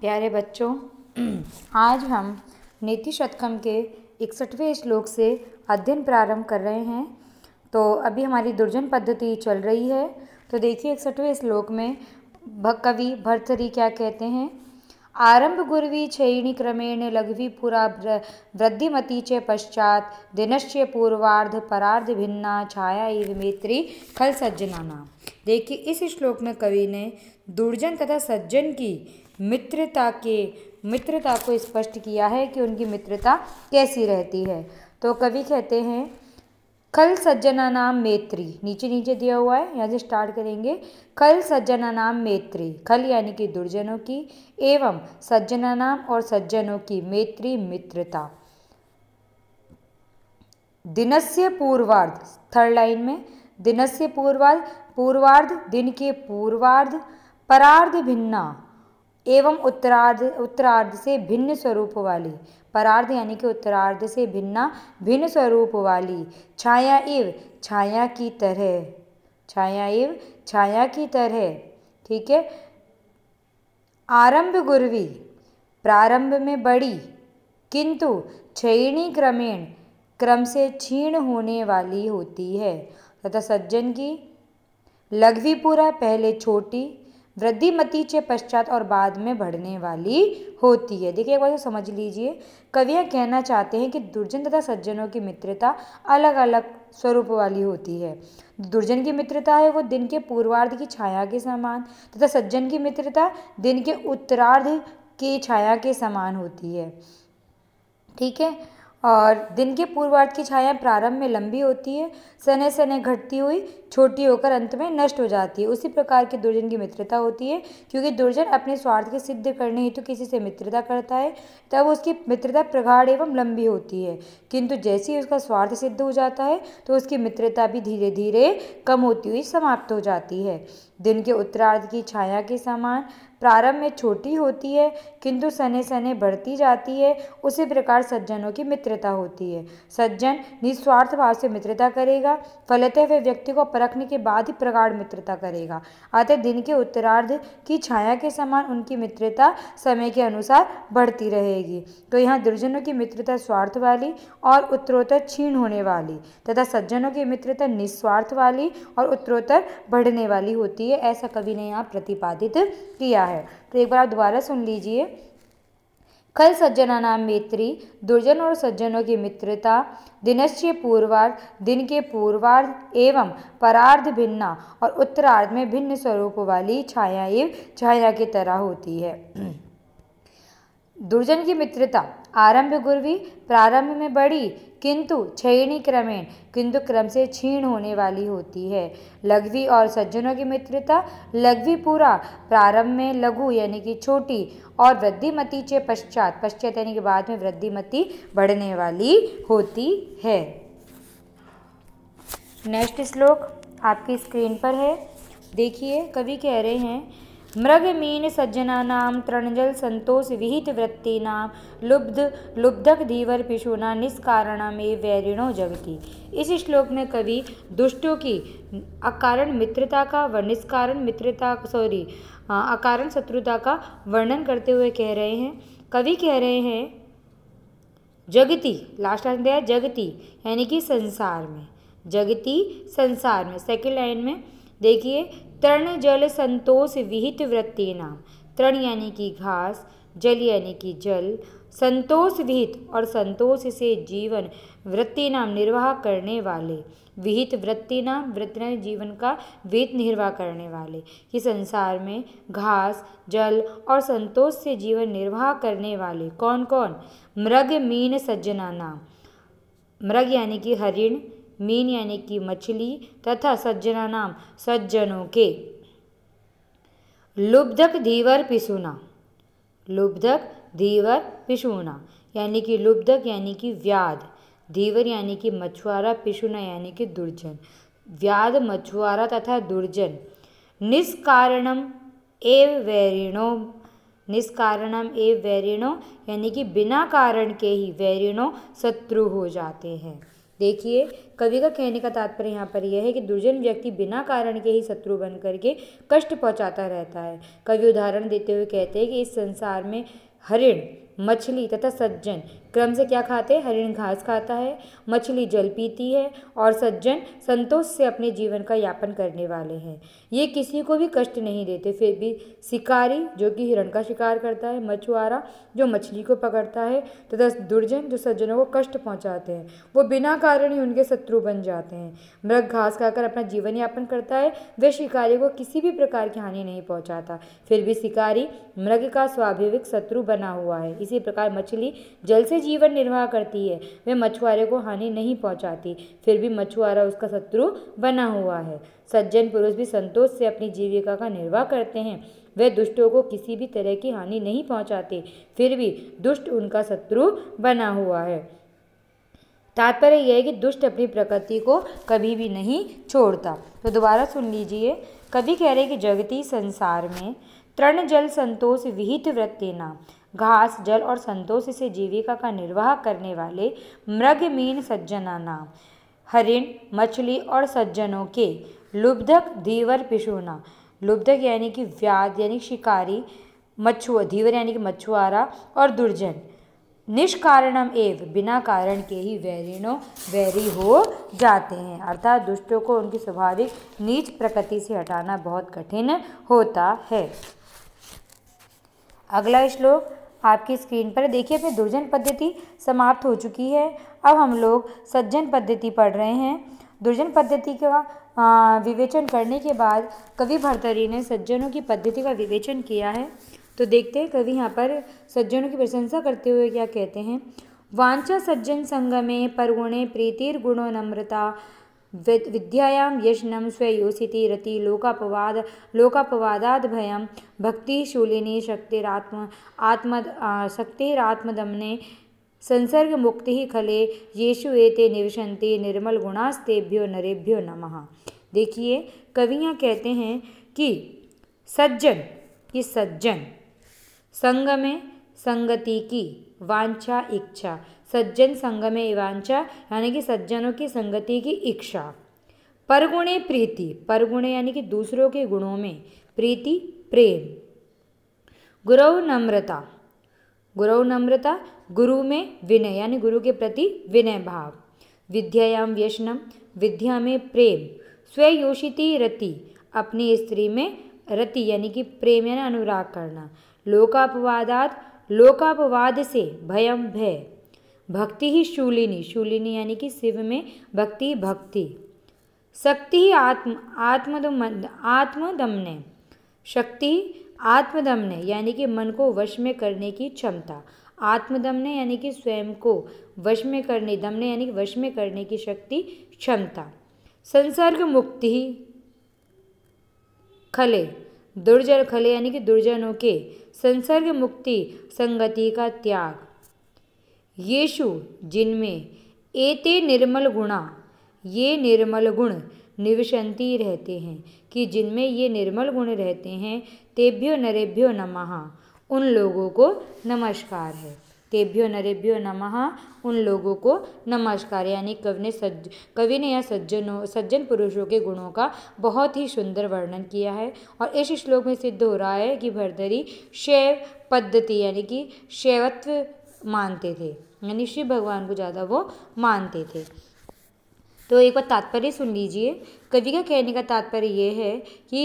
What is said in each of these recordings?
प्यारे बच्चों आज हम नीति शतकम के इकसठवें श्लोक से अध्ययन प्रारंभ कर रहे हैं तो अभी हमारी दुर्जन पद्धति चल रही है तो देखिए इकसठवें श्लोक में कवि भर्तरी क्या कहते हैं आरंभ गुरवी छयिणी क्रमेण लघवी पुरा वृद्धिमती च पश्चात दिनश्चय पूर्वार्ध परार्ध भिन्ना छाया इव मेत्री खल सज्जनाना देखिए इस श्लोक में कवि ने दुर्जन तथा सज्जन की मित्रता के मित्रता को स्पष्ट किया है कि उनकी मित्रता कैसी रहती है तो कवि कहते हैं खल सज्जना नाम मेत्री नीचे नीचे दिया हुआ है यहाँ से स्टार्ट करेंगे खल सज्जना नाम मेत्री खल यानी कि दुर्जनों की एवं सज्जना नाम और सज्जनों की मेत्री मित्रता दिनस्य पूर्वार्ध थर्ड लाइन में दिनस्य पूर्वार्ध पूर्वार्ध दिन के पूर्वार्ध परार्ध भिन्ना एवं उत्तरार्ध उत्तरार्ध से भिन्न स्वरूप वाली परार्ध यानी कि उत्तरार्ध से भिन्ना भिन्न स्वरूप वाली छाया इव छाया की तरह छाया इव छाया की तरह ठीक है आरंभ गुरवी प्रारंभ में बड़ी किंतु क्षयणी क्रमेण क्रम से क्षीण होने वाली होती है तथा सज्जन की लघवी पूरा पहले छोटी मति से पश्चात और बाद में बढ़ने वाली होती है देखिए एक बार समझ लीजिए कविया कहना चाहते हैं कि दुर्जन तथा सज्जनों की मित्रता अलग अलग स्वरूप वाली होती है दुर्जन की मित्रता है वो दिन के पूर्वार्ध की छाया के समान तथा सज्जन की मित्रता दिन के उत्तरार्ध की छाया के समान होती है ठीक है और दिन के पूर्वार्ध की छाया प्रारंभ में लंबी होती है सने सने घटती हुई छोटी होकर अंत में नष्ट हो जाती है उसी प्रकार की दुर्जन की मित्रता होती है क्योंकि दुर्जन अपने स्वार्थ के सिद्ध करने हेतु तो किसी से मित्रता करता है तब उसकी मित्रता प्रगाढ़ एवं लंबी होती है किंतु जैसे ही उसका स्वार्थ सिद्ध हो जाता है तो उसकी मित्रता भी धीरे धीरे कम होती हुई समाप्त हो जाती है दिन के उत्तरार्ध की छाया के समान प्रारंभ में छोटी होती है किंतु सने सने बढ़ती जाती है उसी प्रकार सज्जनों की मित्रता होती है सज्जन निस्वार्थ भाव से मित्रता करेगा फलतः हुए व्यक्ति को परखने के बाद ही प्रगाढ़ मित्रता करेगा अतः दिन के उत्तरार्ध की छाया के समान उनकी मित्रता समय के अनुसार बढ़ती रहेगी तो यहाँ दुर्जनों की मित्रता स्वार्थ वाली और उत्तरोत्तर क्षीण होने वाली तथा सज्जनों की मित्रता निस्वार्थ वाली और उत्तरोत्तर बढ़ने वाली होती है ऐसा कवि ने यहाँ प्रतिपादित किया है है तो एक बार आप दोबारा सुन लीजिए खल सज्जना नाम मित्री दुर्जन और सज्जनों की मित्रता दिनश्चय पूर्वार्ध दिन के पूर्वार्ध एवं परार्ध भिन्ना और उत्तरार्ध में भिन्न स्वरूप वाली छाया एवं छाया की तरह होती है दुर्जन की मित्रता आरंभ गुरवी प्रारंभ में बड़ी किंतु क्षयणी क्रमेण किंतु क्रम से क्षीण होने वाली होती है लघवी और सज्जनों की मित्रता लघवी पूरा प्रारंभ में लघु यानी कि छोटी और वृद्धिमती के पश्चात पश्चात यानी कि बाद में वृद्धिमती बढ़ने वाली होती है नेक्स्ट श्लोक आपकी स्क्रीन पर है देखिए कवि कह रहे हैं मृग मीन सज्जना संतोष विहित वृत्तिना लुब्ध लुब्धक धीवर पिशुना में वैरिणो जगती इस श्लोक में कवि दुष्टों की अकारण मित्रता का व निष्कारण मित्रता सॉरी अकारण शत्रुता का वर्णन करते हुए कह रहे हैं कवि कह रहे हैं जगति लास्ट लाइन दिया जगती यानी कि संसार में जगती संसार में सेकेंड लाइन में देखिए तरण जल संतोष विहित वृत्ति नाम तरण यानी कि घास जल यानी कि जल संतोष विहित और संतोष से जीवन वृत्ति नाम निर्वाह करने वाले विहित वृत्ति नाम वृत्ति नाम जीवन का विहित निर्वाह करने वाले कि संसार में घास जल और संतोष से जीवन निर्वाह करने वाले कौन कौन मृग मीन सज्जना नाम मृग यानी कि हरिण मीन यानी कि मछली तथा सज्जना नाम सज्जनों के लुब्धक धीवर पिसुना लुब्धक धीवर पिसुना यानी कि लुब्धक यानी कि व्याध धीवर यानी कि मछुआरा पिशुना यानी कि दुर्जन व्याध मछुआरा तथा दुर्जन निष्कारणम एव वैरिणो निष्कारणम एव वैरिणो यानी कि बिना कारण के ही वैरिणो शत्रु हो जाते हैं देखिए कवि का कहने का तात्पर्य यहाँ पर यह है कि दुर्जन व्यक्ति बिना कारण के ही शत्रु बन करके कष्ट पहुँचाता रहता है कवि उदाहरण देते हुए कहते हैं कि इस संसार में हरिण मछली तथा सज्जन क्रम से क्या खाते हैं हरिण घास खाता है मछली जल पीती है और सज्जन संतोष से अपने जीवन का यापन करने वाले हैं ये किसी को भी कष्ट नहीं देते फिर भी शिकारी जो कि हिरण का शिकार करता है मछुआरा जो मछली को पकड़ता है तथा दुर्जन जो सज्जनों को कष्ट पहुंचाते हैं वो बिना कारण ही उनके शत्रु बन जाते हैं मृग घास खाकर अपना जीवन यापन करता है वे शिकारी को किसी भी प्रकार की हानि नहीं पहुँचाता फिर भी शिकारी मृग का स्वाभाविक शत्रु बना हुआ है इस इसी प्रकार मछली जल से जीवन निर्वाह करती है वह मछुआरे को हानि नहीं पहुंचाती फिर भी मछुआरा उसका शत्रु बना हुआ है सज्जन पुरुष भी संतोष से अपनी जीविका का निर्वाह करते हैं वे दुष्टों को किसी भी तरह की हानि नहीं पहुंचाते फिर भी दुष्ट उनका शत्रु बना हुआ है तात्पर्य यह है कि दुष्ट अपनी प्रकृति को कभी भी नहीं छोड़ता तो दोबारा सुन लीजिए कभी कह रहे कि जगती संसार में तृण जल संतोष विहित व्रत देना घास जल और संतोष से जीविका का निर्वाह करने वाले मृग मीन सज्जनाना हरिण मछली और सज्जनों के लुब्धक धीवर पिशुना लुब्धक यानी कि व्याध यानी शिकारी मछुआ धीवर यानी कि मछुआरा और दुर्जन निष्कारणम एव बिना कारण के ही वैरिणों वैरी हो जाते हैं अर्थात दुष्टों को उनकी स्वाभाविक नीच प्रकृति से हटाना बहुत कठिन होता है अगला श्लोक आपकी स्क्रीन पर देखिए अपनी दुर्जन पद्धति समाप्त हो चुकी है अब हम लोग सज्जन पद्धति पढ़ रहे हैं दुर्जन पद्धति का विवेचन करने के बाद कवि भरतरी ने सज्जनों की पद्धति का विवेचन किया है तो देखते हैं कवि यहाँ पर सज्जनों की प्रशंसा करते हुए क्या कहते हैं वांछा सज्जन संगमे परगुणे प्रीतिर गुणो नम्रता विद्यायां यशनं स्वयोसिति रति लोकापवाद भक्ति शूलिनी शक्तिरात्म आत्म शक्तिरात्मदमने ही खले येषु एते निर्मल निर्मलगुणास्तेभ्यो नरेभ्यो नमः देखिए कवियाँ कहते हैं कि सज्जन ये सज्जन संग में संगति की वांछा इच्छा सज्जन संग में वांछा यानी कि सज्जनों की संगति की इच्छा परगुणे प्रीति परगुणे यानी कि दूसरों के गुणों में प्रीति प्रेम गुरु नम्रता गुरु नम्रता गुरु में विनय यानी गुरु के प्रति विनय भाव विद्यायाम व्यसनम विद्या में प्रेम स्वयोषिति रति अपनी स्त्री में रति यानी कि प्रेम यानी अनुराग करना लोकापवादात लोकापवाद से भयम भय भक्ति ही शूलिनी शूलिनी यानी कि शिव में भक्ति भक्ति शक्ति ही आत्म आत्मदम आत्मदमने शक्ति आत्मदमने यानी कि मन को वश में करने की क्षमता आत्मदमने यानी कि स्वयं को वश में करने दमने यानी कि वश में करने की शक्ति क्षमता संसर्ग मुक्ति ही खले दुर्जन खले यानी कि दुर्जनों के संसर्ग मुक्ति संगति का त्याग येशु जिनमें एते निर्मल गुणा ये निर्मल गुण निवशंति रहते हैं कि जिनमें ये निर्मल गुण रहते हैं तेभ्यो नरेभ्यो नमः उन लोगों को नमस्कार है तेभ्यो नरेभ्यो नमः उन लोगों को नमस्कार यानी कवि ने सज्ज कवि ने या सज्जनों सज्जन पुरुषों के गुणों का बहुत ही सुंदर वर्णन किया है और इस श्लोक में सिद्ध हो रहा है कि भरदरी शैव पद्धति यानी कि शैवत्व मानते थे यानी शिव भगवान को ज़्यादा वो मानते थे तो एक बार तात्पर्य सुन लीजिए कवि का कहने का तात्पर्य ये है कि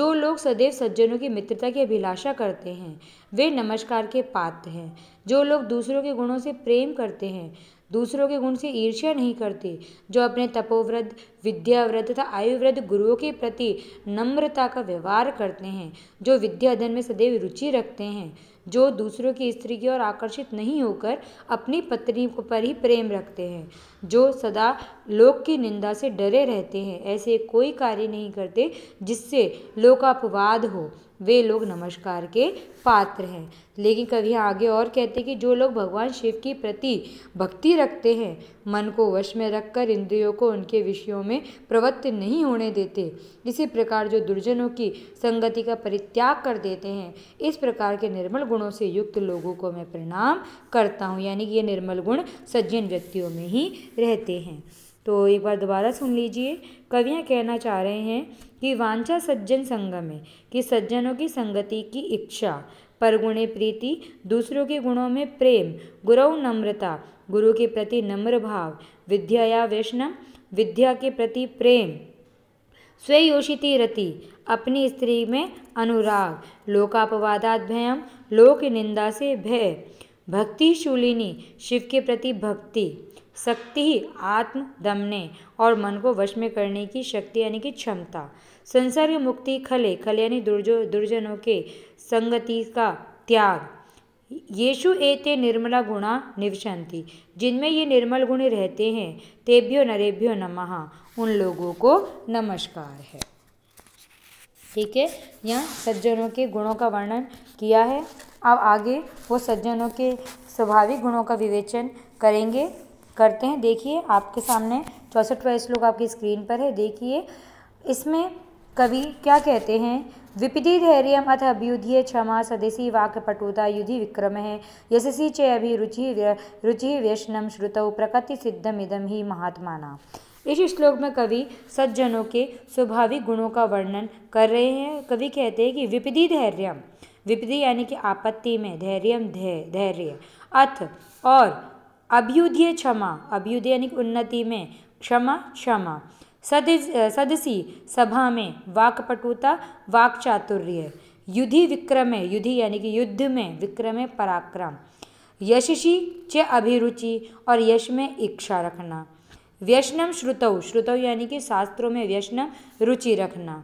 जो लोग सदैव सज्जनों की मित्रता की अभिलाषा करते हैं वे नमस्कार के पात्र हैं जो लोग दूसरों के गुणों से प्रेम करते हैं दूसरों के गुण से ईर्ष्या नहीं करते जो अपने तपोवृद्ध विद्यावृद्ध तथा आयुवृद्ध गुरुओं के प्रति नम्रता का व्यवहार करते हैं जो विद्या अध्ययन में सदैव रुचि रखते हैं जो दूसरों की स्त्री की ओर आकर्षित नहीं होकर अपनी पत्नी पर ही प्रेम रखते हैं जो सदा लोक की निंदा से डरे रहते हैं ऐसे कोई कार्य नहीं करते जिससे लोकापवाद हो वे लोग नमस्कार के पात्र हैं लेकिन कभी आगे और कहते कि जो लोग भगवान शिव की प्रति भक्ति रखते हैं मन को वश में रखकर इंद्रियों को उनके विषयों में प्रवृत्त नहीं होने देते इसी प्रकार जो दुर्जनों की संगति का परित्याग कर देते हैं इस प्रकार के निर्मल गुणों से युक्त लोगों को मैं प्रणाम करता हूँ यानी कि ये निर्मल गुण सज्जन व्यक्तियों में ही रहते हैं तो एक बार दोबारा सुन लीजिए कवियाँ कहना चाह रहे हैं कि वांछा सज्जन संगम है कि सज्जनों की संगति की इच्छा परगुणे प्रीति दूसरों के गुणों में प्रेम गुरु नम्रता गुरु के प्रति नम्र भाव विद्या या वैष्णव विद्या के प्रति प्रेम स्वयोषिति रति अपनी स्त्री में अनुराग लोकापवादात भयम लोक निंदा से भय भक्ति शूलिनी शिव के प्रति भक्ति शक्ति ही आत्म दमने और मन को वश में करने की शक्ति यानी कि क्षमता संसार की मुक्ति खले खले यानी दुर्जो दुर्जनों के संगति का त्याग येशु एते निर्मला गुणा निवशंति जिनमें ये निर्मल गुण रहते हैं तेभ्यो नरेभ्यो नमः उन लोगों को नमस्कार है ठीक है यहाँ सज्जनों के गुणों का वर्णन किया है अब आगे वो सज्जनों के स्वाभाविक गुणों का विवेचन करेंगे करते हैं देखिए आपके सामने चौंसठ वाइस लोग आपकी स्क्रीन पर है देखिए इसमें कवि क्या कहते हैं विपिधि धैर्य अथ अभ्युधि क्षमा सदसी वाक्यपटुता युधि विक्रम है यशसी चे अभिरुचि रुचि व्यसनम श्रुतौ प्रकृति सिद्धम इदम ही महात्माना इस श्लोक में कवि सज्जनों के स्वाभाविक गुणों का वर्णन कर रहे हैं कवि कहते हैं कि विपदी धैर्यम विपदी यानी कि आपत्ति में धैर्यम धैर्य अथ और अभ्युदय क्षमा अभ्युदय यानी उन्नति में क्षमा क्षमा सद सदसी सभा में वाकपटुता वाक चातुर्य युधि विक्रमे युधि यानी कि युद्ध में विक्रमे पराक्रम यशसी च अभिरुचि और यश में इच्छा रखना व्यसनम श्रुतौ श्रुतौ यानी कि शास्त्रों में व्यश्न रुचि रखना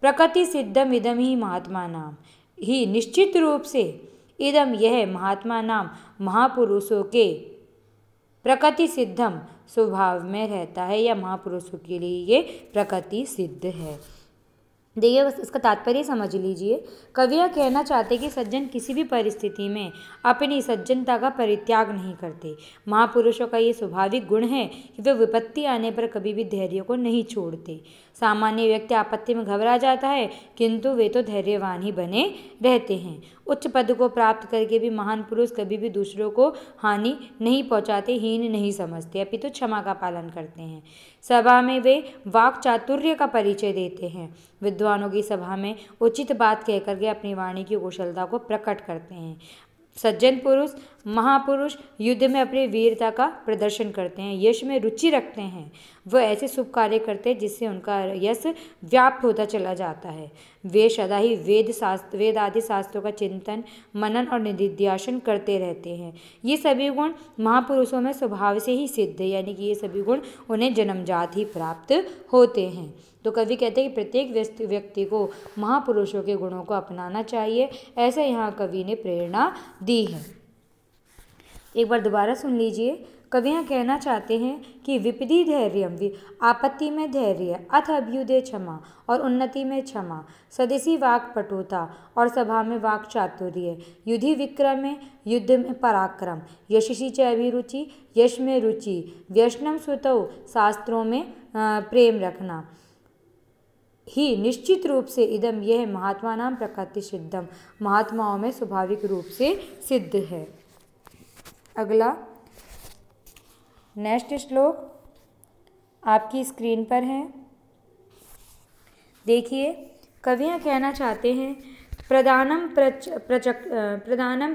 प्रकृति सिद्धम इदम ही महात्मा नाम ही निश्चित रूप से इदम यह महात्मा नाम महापुरुषों के प्रकृति सिद्धम स्वभाव में रहता है या महापुरुषों के लिए ये प्रकृति सिद्ध है देखिए बस इसका तात्पर्य समझ लीजिए कवि यह कहना चाहते कि सज्जन किसी भी परिस्थिति में अपनी सज्जनता का परित्याग नहीं करते महापुरुषों का ये स्वाभाविक गुण है कि वे विपत्ति आने पर कभी भी धैर्य को नहीं छोड़ते सामान्य व्यक्ति आपत्ति में घबरा जाता है किंतु वे तो धैर्यवान ही बने रहते हैं उच्च पद को प्राप्त करके भी महान पुरुष कभी भी दूसरों को हानि नहीं पहुँचाते हीन नहीं समझते अपितु तो क्षमा का पालन करते हैं सभा में वे वाक चातुर्य का परिचय देते हैं विद्वानों की सभा में उचित बात कहकर के अपनी वाणी की कुशलता को प्रकट करते हैं सज्जन पुरुष महापुरुष युद्ध में अपनी वीरता का प्रदर्शन करते हैं यश में रुचि रखते हैं वह ऐसे शुभ कार्य करते हैं जिससे उनका यश व्याप्त होता चला जाता है वे सदा ही वेद शास्त्र वेद आदि शास्त्रों का चिंतन मनन और निधिध्यासन करते रहते हैं ये सभी गुण महापुरुषों में स्वभाव से ही सिद्ध यानी कि ये सभी गुण उन्हें जन्मजात ही प्राप्त होते हैं तो कवि कहते हैं कि प्रत्येक व्यक्ति को महापुरुषों के गुणों को अपनाना चाहिए ऐसा यहाँ कवि ने प्रेरणा दी है एक बार दोबारा सुन लीजिए कवि यहाँ कहना चाहते हैं कि विपदी धैर्य वि आपत्ति में धैर्य अथ अभ्युदय क्षमा और उन्नति में क्षमा सदसी वाक पटुता और सभा में वाक चातुर्य युधि विक्रम में युद्ध में पराक्रम यशसी च अभिरुचि यश में रुचि व्यश्नम सुतौ शास्त्रों में प्रेम रखना ही निश्चित रूप से इदम यह महात्मा नाम प्रकृति सिद्धम महात्माओं में स्वाभाविक रूप से सिद्ध है अगला नेक्स्ट श्लोक आपकी स्क्रीन पर है देखिए कवियाँ कहना चाहते हैं प्रदानं प्रच प्रचक् प्रदानं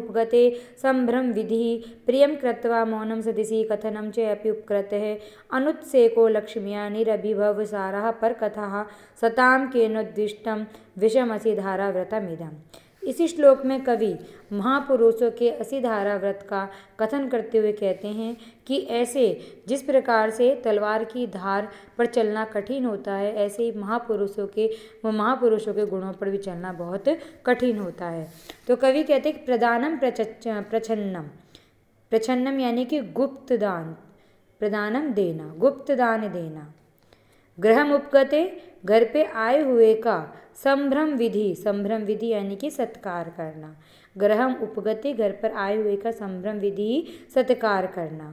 उपगते संभ्रम विधि प्रियं कृत्वा मौन सदसि कथन चेपी उपकृत है अनुत्सेको लक्ष्म्या निरभिभवसारः परकथाः सतां विषमसी धारा धाराव्रतमिदम् इसी श्लोक में कवि महापुरुषों के असीधारा व्रत का कथन करते हुए कहते हैं कि ऐसे जिस प्रकार से तलवार की धार पर चलना कठिन होता है ऐसे ही महापुरुषों के महापुरुषों के गुणों पर भी चलना बहुत कठिन होता है तो कवि कहते हैं प्रदानम प्रच प्रछन्नम प्रछन्नम यानी कि गुप्त दान प्रदानम देना गुप्त दान देना ग्रह उपगते घर पे आए हुए का संभ्रम विधि संभ्रम विधि यानी कि सत्कार करना ग्रहम उपगति घर पर आए हुए का संभ्रम विधि सत्कार करना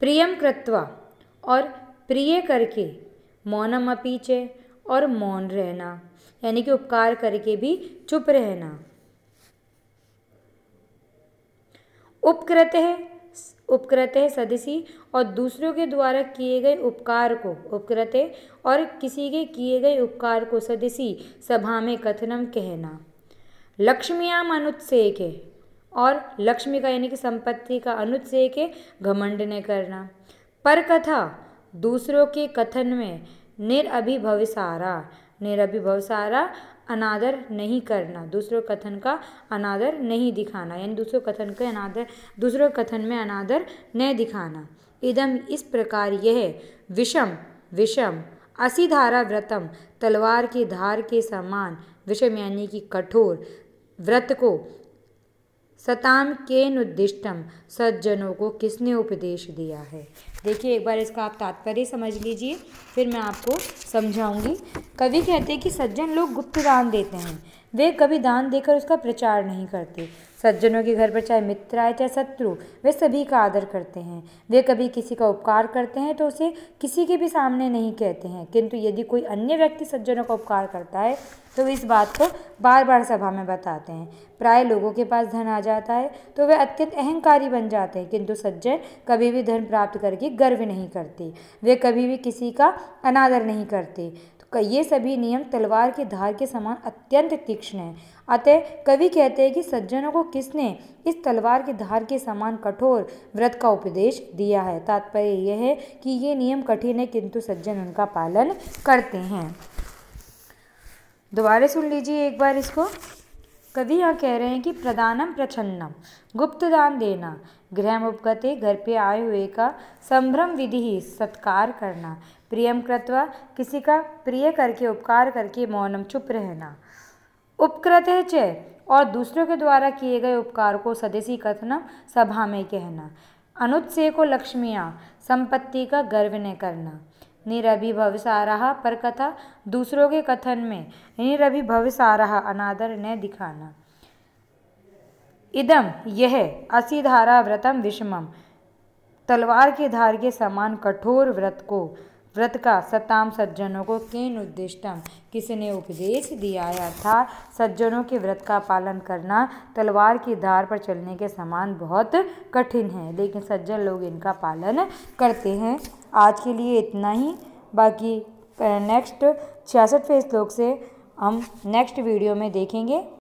प्रियम कृत्वा और प्रिय करके मौनम अपीचे और मौन रहना यानी कि उपकार करके भी चुप रहना उपकृत है उपकृतः सदसी और दूसरों के द्वारा किए गए उपकार को उपकृतः और किसी के किए गए उपकार को सदसी सभा में कथनम कहना लक्ष्मियाम अनुत्सेक है और लक्ष्मी का यानी कि संपत्ति का अनुत्सेक है घमंड ने करना पर कथा दूसरों के कथन में निरअभिभवसारा निरअभिभवसारा अनादर नहीं करना दूसरों कथन का अनादर नहीं दिखाना यानी दूसरों कथन का अनादर दूसरों कथन में अनादर न दिखाना इदम इस प्रकार यह विषम विषम असीधारा व्रतम तलवार की धार के समान विषम यानी कि कठोर व्रत को सताम के नुद्दिष्टम सज्जनों को किसने उपदेश दिया है देखिए एक बार इसका आप तात्पर्य समझ लीजिए फिर मैं आपको समझाऊंगी कवि कहते हैं कि सज्जन लोग गुप्त दान देते हैं वे कभी दान देकर उसका प्रचार नहीं करते सज्जनों के घर पर चाहे मित्र आए चाहे शत्रु वे सभी का आदर करते हैं वे कभी किसी का उपकार करते हैं तो उसे किसी के भी सामने नहीं कहते हैं किंतु यदि कोई अन्य व्यक्ति सज्जनों का उपकार करता है तो इस बात को बार बार सभा में बताते हैं प्राय लोगों के पास धन आ जाता है तो वे अत्यंत अहंकारी बन जाते हैं किंतु सज्जन कभी भी धन प्राप्त करके गर्व नहीं करते वे कभी भी किसी का अनादर नहीं करते तो ये सभी नियम तलवार के धार के समान अत्यंत तीक्ष्ण हैं अतः कवि कहते हैं कि सज्जनों को किसने इस तलवार की धार के समान कठोर व्रत का उपदेश दिया है तात्पर्य यह है कि ये नियम कठिन है किंतु सज्जन उनका पालन करते हैं दोबारा सुन लीजिए एक बार इसको कवि यहाँ कह रहे हैं कि प्रदानम प्रछन्नम गुप्त दान देना गृह उपगते घर पे आए हुए का संभ्रम विधि ही सत्कार करना प्रियम कृत्वा किसी का प्रिय करके उपकार करके मौनम चुप रहना उपकृत है चय और दूसरों के द्वारा किए गए उपकार को सदस्यी कथनम सभा में कहना अनुत्से को लक्ष्मिया संपत्ति का गर्व न करना निरभिभव सारा पर कथा दूसरों के कथन में निरभिभव सारा अनादर न दिखाना इदम यह धारा व्रतम विषम तलवार के धार के समान कठोर व्रत को व्रत का सताम सज्जनों को केन उद्दिष्टम किसने उपदेश दिया है अर्थात सज्जनों के व्रत का पालन करना तलवार की धार पर चलने के समान बहुत कठिन है लेकिन सज्जन लोग इनका पालन करते हैं आज के लिए इतना ही बाकी नेक्स्ट छियासठवें श्लोक से हम नेक्स्ट वीडियो में देखेंगे